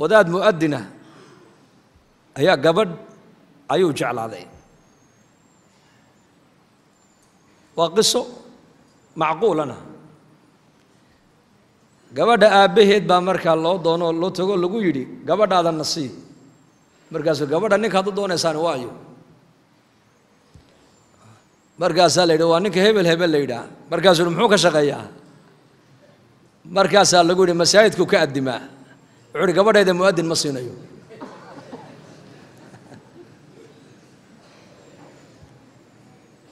wadaad mu'adinah ayaa gabadh ayuu jeclaaday waa qiso macquulana gabadha aabbaheed baa markaa loo doono loo tago lagu yidhi gabadhaadan na sii markaasuu gabadha ninka hadda doonaysaan waayo markaasaa la yidhi waa ninka hebel hebel la yidhaah markaasuu muxuu ka shaqeeyaa markaasaa lagu yidhi masaajidku ka addimaa wuxuuhi gabadhayda mu'adin ma siinayo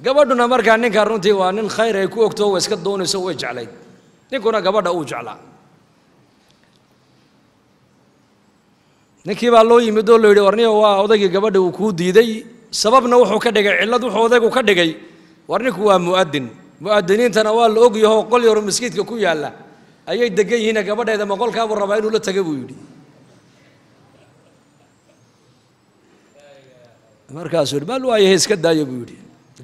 gabadhuna markaa ninkaa runtii waa nin khayr ay ku ogto way iska doonayso way jeclayd ninkuna gabadha uu jeclaa ninkii baa loo yimid oo la yidhi warniyo waa odaygii gabadha uu kuu diiday sababna wuxuu ka dhigay cillad wuxuu odaygu ka dhigay warninku waa mu'adin mu'adiniintana waa la og yaho qol yaro masjidka ku yaalla ayay degan yihiina gabadheeda maqolkaabuu rabaa inuu la taga buu yidhi markaasuu yidhi bal waayahe iska daaya buu yidhi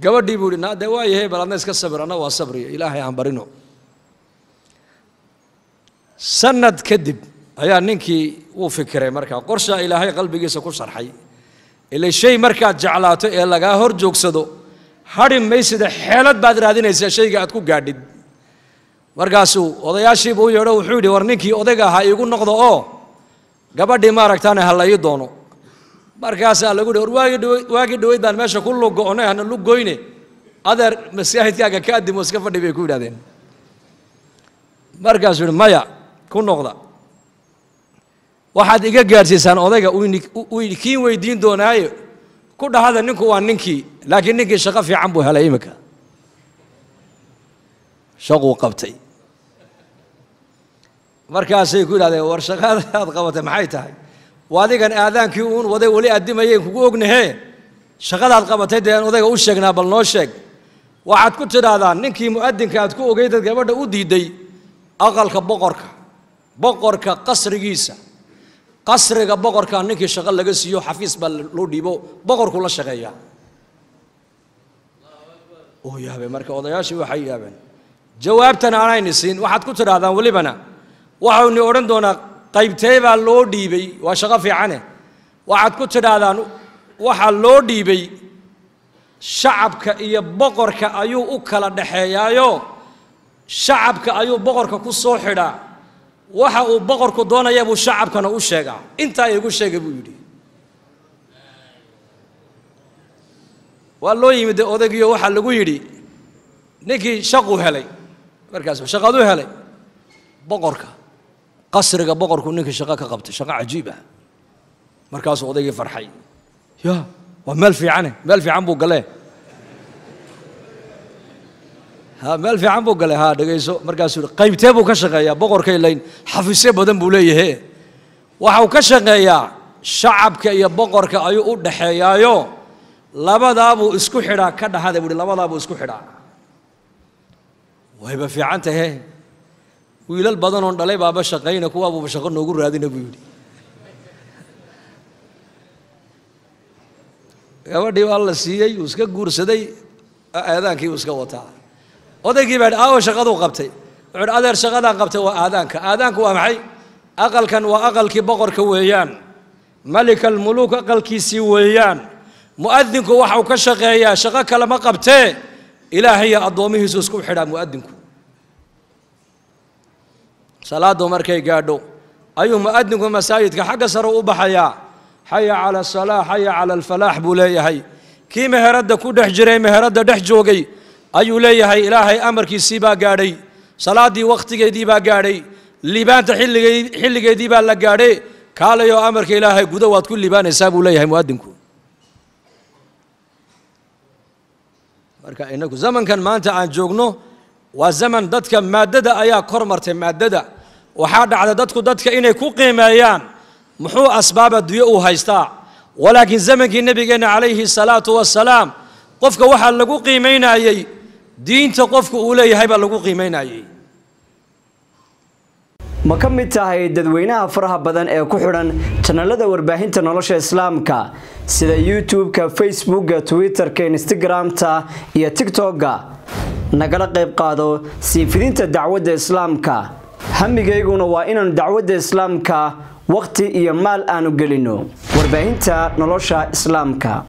gabadhii buu yidhi dee waayahe bal adna iska sabir waa sabriyo ilaahay aan barino sanad kadib ayaa ninkii wuu fikiray markaa qorshaa ilaahay qalbigiisa ku sharxay ilay shay markaad jeclaato ee lagaa hor joogsado hadhi maysida xeelad baad raadinaysaa shayga aad ku gaadhid markaasuu odayaashiiba u yeedho wuxuu yidhi war ninkii odayga ahaa igu noqdo oo gabadhii maaragtaana ha la ii doono markaasaa lagu hi war waagii dhaweyd baan meesha ku lugo-onay hana lugoyne adeer masaajidkaaga ka adimo iska fadhi bay ku yidhahdeen markaasuu yihi maya ku noqda waxaad iga gaadhsiisaan odayga kiin weydiin doonaaye ku dhahada ninku waa ninkii laakiin ninkii shaqo fiican buu helay iminka shaquu qabtay markaasay ku yidhahdeen war shaqaada aad qabatay maxay tahay adigan aadaankii uun waday weli addimayaen kugu ognahee shaqadaad qabatay dee odayga u sheegnaa bal noo sheeg waxaad ku tidhaahdaa ninkii mu'adinka aad ku ogeydad gabadha u diiday aqalka boqorka boqorka qasrigiisa qasriga boqorka ninkii shaqo laga siiyo xafiis baa loo dhiibo boqorku la shaqeeyaa uu yaabay marka odayaashii waxay yaabeen jawaabtana aanayni siin waxaad ku tidhaahdaan welibana waxayni odhan doonaa qaybtee baa loo dhiibay waa shaqo fiicane waxaad ku tidhaahdaan waxaa loo dhiibay shacabka iyo boqorka ayuu u kala dhaxeeyaayo shacabka ayuu boqorka ku soo xidhaa waxa uu boqorku doonaya buu shacabkana u sheegaa intaa igu sheegay buu yidhi waa loo yimid odagiyo waxaa lagu yidhi ninkii shaquu helay markaas shaqaaduu helay boqorka qasriga boqorku ninkii shaqo ka qabtay shaqo cajiib ah. markaasuu odaygii farxay ya waa meel fiicane meel fiican buu galee ha meel fiican buu galay ha dhegayso markaasuu yidhi qaybtee buu ka shaqeeyaa boqorkay layn xafiisye badan buu leeyahe waxa uu ka shaqeeyaa shacabka iyo boqorka ayuu u dhaxeeyaayo labadaabuu isku xidhaa ka dhaxada buu ihi labadaabuu isku xidhaa wayba fiican tahe wiilal badanoon dhalay baaba shaqayna kuwaabuuba shaqo noogu raadina buu yidhi gabadhii baa la siiyey uu iska guursaday aadaankii uu iska wataa odaygii baa aawo shaqaduu qabtay wuxuuhi adeer shaqadaan qabtay waa aadaanka aadaanku waa maxay aqalkan waa aqalkii boqorka weeyaan malika almuluuk aqalkiisii weeyaan mu'adinku waxau ka shaqeeyaa shaqo kalema qabtee ilaahayo addoomihiisu isku xidhaa mu'adinku salaaddu markay gaadho ayuu mu'adinku masaajidka xagga sare u baxayaa xaya cala asalaa xaya cala alfalaax buu leeyahay kii meheradda ku dhex jiray meheradda dhex joogay ayuu leeyahay ilaahay amarkiisii baa gaadhay salaaddii wakhtigeedii baa gaadhay liibaanta xilligeedii baa la gaadhay kaalayoo amarka ilaahay gudo waad ku liibaanaysaa buu leeyahay mu'adinku مركا إنكو زمن كان مانتا عن جوغنو وزمن دتك مادد أيا كرمرت مادد وحاد على دتك دتك إني كوقي مايان محو أسباب الدويو هايستا ولكن زمن كي النبي كان عليه الصلاة والسلام قفك وحا لقوقي مينا أي دين تقفك أولي هايبا لقوقي مينا أي ma ka mid tahay dadweynaha faraha badan ee ku xidhan janalada warbaahinta nolosha islaamka sida youtube-ka facebookga twitter-ka instagram-ta iyo tigtokga nagala qayb qaado siifidinta dacwadda islaamka hamigayguna waa inaanu dacwadda islaamka wakhti iyo maal aanu gelinno warbaahinta nolosha islaamka